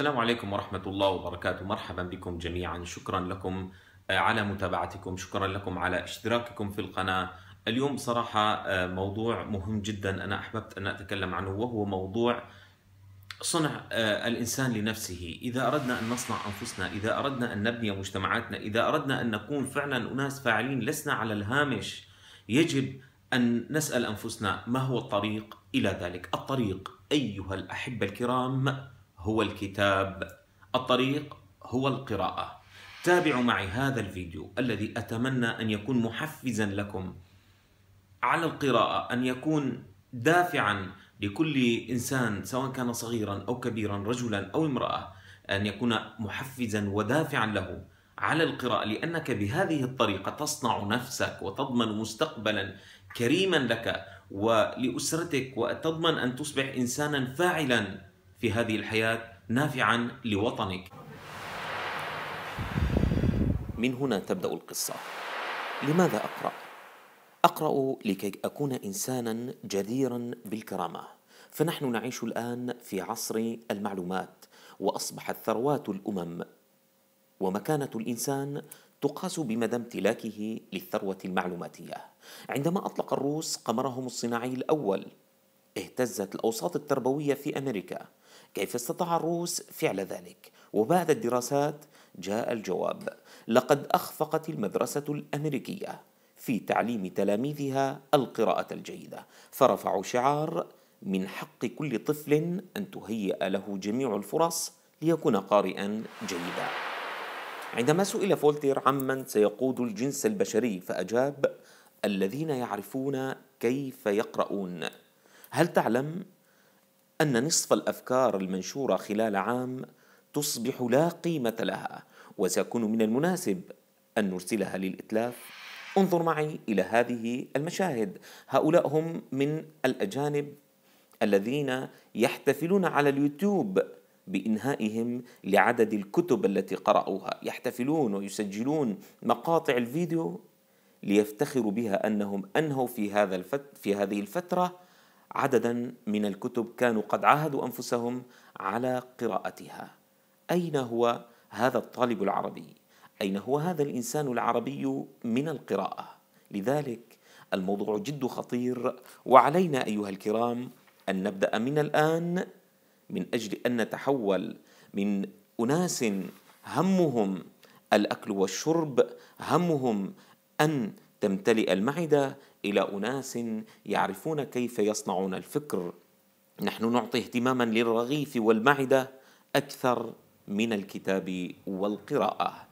السلام عليكم ورحمة الله وبركاته مرحبا بكم جميعا شكرا لكم آه، على متابعتكم شكرا لكم على اشتراككم في القناة اليوم بصراحة آه، موضوع مهم جدا أنا أحببت أن أتكلم عنه وهو موضوع صنع آه، الإنسان لنفسه إذا أردنا أن نصنع أنفسنا إذا أردنا أن نبني مجتمعاتنا إذا أردنا أن نكون فعلا أناس فاعلين لسنا على الهامش يجب أن نسأل أنفسنا ما هو الطريق إلى ذلك الطريق أيها الأحبة الكرام هو الكتاب الطريق هو القراءة تابعوا معي هذا الفيديو الذي أتمنى أن يكون محفزا لكم على القراءة أن يكون دافعا لكل إنسان سواء كان صغيرا أو كبيرا رجلا أو امرأة أن يكون محفزا ودافعا له على القراءة لأنك بهذه الطريقة تصنع نفسك وتضمن مستقبلا كريما لك ولأسرتك وتضمن أن تصبح إنسانا فاعلا في هذه الحياة نافعا لوطنك من هنا تبدأ القصة لماذا أقرأ؟ أقرأ لكي أكون إنسانا جديرا بالكرامة فنحن نعيش الآن في عصر المعلومات وأصبحت ثروات الأمم ومكانة الإنسان تقاس بمدى امتلاكه للثروة المعلوماتية عندما أطلق الروس قمرهم الصناعي الأول اهتزت الأوساط التربوية في أمريكا كيف استطاع الروس فعل ذلك؟ وبعد الدراسات جاء الجواب لقد أخفقت المدرسة الأمريكية في تعليم تلاميذها القراءة الجيدة فرفعوا شعار من حق كل طفل أن تهيئ له جميع الفرص ليكون قارئا جيدا عندما سئل فولتير عمن سيقود الجنس البشري فأجاب الذين يعرفون كيف يقرؤون هل تعلم أن نصف الأفكار المنشورة خلال عام تصبح لا قيمة لها وسيكون من المناسب أن نرسلها للإتلاف؟ انظر معي إلى هذه المشاهد هؤلاء هم من الأجانب الذين يحتفلون على اليوتيوب بإنهائهم لعدد الكتب التي قرأوها يحتفلون ويسجلون مقاطع الفيديو ليفتخروا بها أنهم أنهوا في هذا الفت في هذه الفترة عددا من الكتب كانوا قد عاهدوا انفسهم على قراءتها اين هو هذا الطالب العربي اين هو هذا الانسان العربي من القراءه لذلك الموضوع جد خطير وعلينا ايها الكرام ان نبدا من الان من اجل ان نتحول من اناس همهم الاكل والشرب همهم ان تمتلئ المعدة إلى أناس يعرفون كيف يصنعون الفكر نحن نعطي اهتماما للرغيف والمعدة أكثر من الكتاب والقراءة